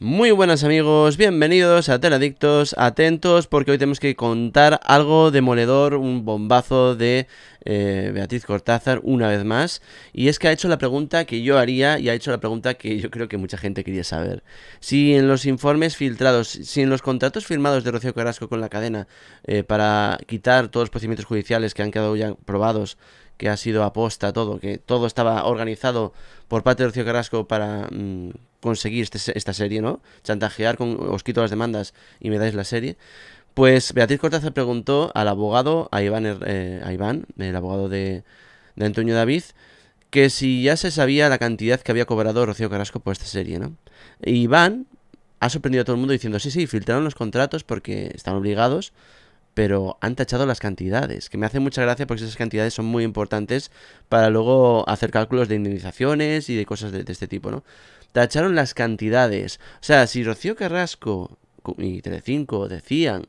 Muy buenas amigos, bienvenidos a Teladictos, atentos porque hoy tenemos que contar algo demoledor, un bombazo de eh, Beatriz Cortázar una vez más, y es que ha hecho la pregunta que yo haría y ha hecho la pregunta que yo creo que mucha gente quería saber. Si en los informes filtrados, si en los contratos firmados de Rocío Carrasco con la cadena eh, para quitar todos los procedimientos judiciales que han quedado ya probados, que ha sido aposta todo, que todo estaba organizado por parte de Rocío Carrasco para... Mm, conseguir este esta serie, ¿no? Chantajear con os quito las demandas y me dais la serie. Pues Beatriz Cortázar preguntó al abogado, a Iván, eh, Iván el abogado de, de, Antonio David, que si ya se sabía la cantidad que había cobrado Rocío Carrasco por esta serie, ¿no? Iván ha sorprendido a todo el mundo diciendo, sí, sí, filtraron los contratos porque están obligados pero han tachado las cantidades, que me hace mucha gracia porque esas cantidades son muy importantes para luego hacer cálculos de indemnizaciones y de cosas de, este tipo, ¿no? Tacharon las cantidades. O sea, si Rocío Carrasco y Telecinco decían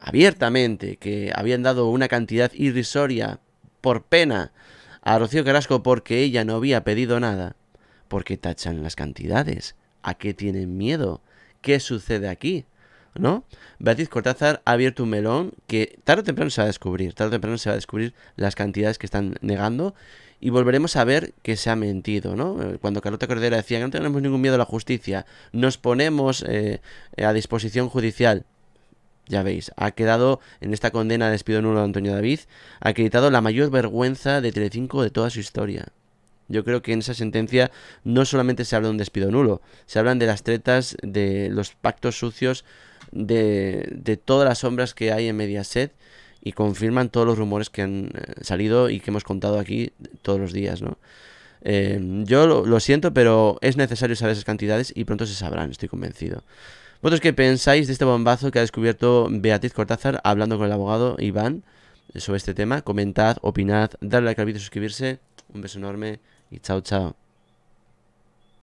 abiertamente que habían dado una cantidad irrisoria por pena a Rocío Carrasco porque ella no había pedido nada, porque tachan las cantidades? ¿A qué tienen miedo? ¿Qué sucede aquí? ¿no? Beatriz Cortázar ha abierto un melón que tarde o temprano se va a descubrir, tarde o temprano se va a descubrir las cantidades que están negando y volveremos a ver que se ha mentido, ¿no? Eh, cuando Carlota Cordera decía que no tenemos ningún miedo a la justicia, nos ponemos eh, a disposición judicial. Ya veis, ha quedado en esta condena de despido nulo de Antonio David, ha acreditado la mayor vergüenza de Telecinco de toda su historia. Yo creo que en esa sentencia no solamente se habla de un despido nulo, se hablan de las tretas, de los pactos sucios de, todas las sombras que hay en Mediaset y confirman todos los rumores que han eh, salido y que hemos contado aquí todos los días, ¿no? Eh, yo lo, siento, pero es necesario saber esas cantidades y pronto se sabrán, estoy convencido. ¿Vosotros qué pensáis de este bombazo que ha descubierto Beatriz Cortázar hablando con el abogado Iván sobre este tema? Comentad, opinad, darle like al vídeo, suscribirse. Un beso enorme y chao, chao.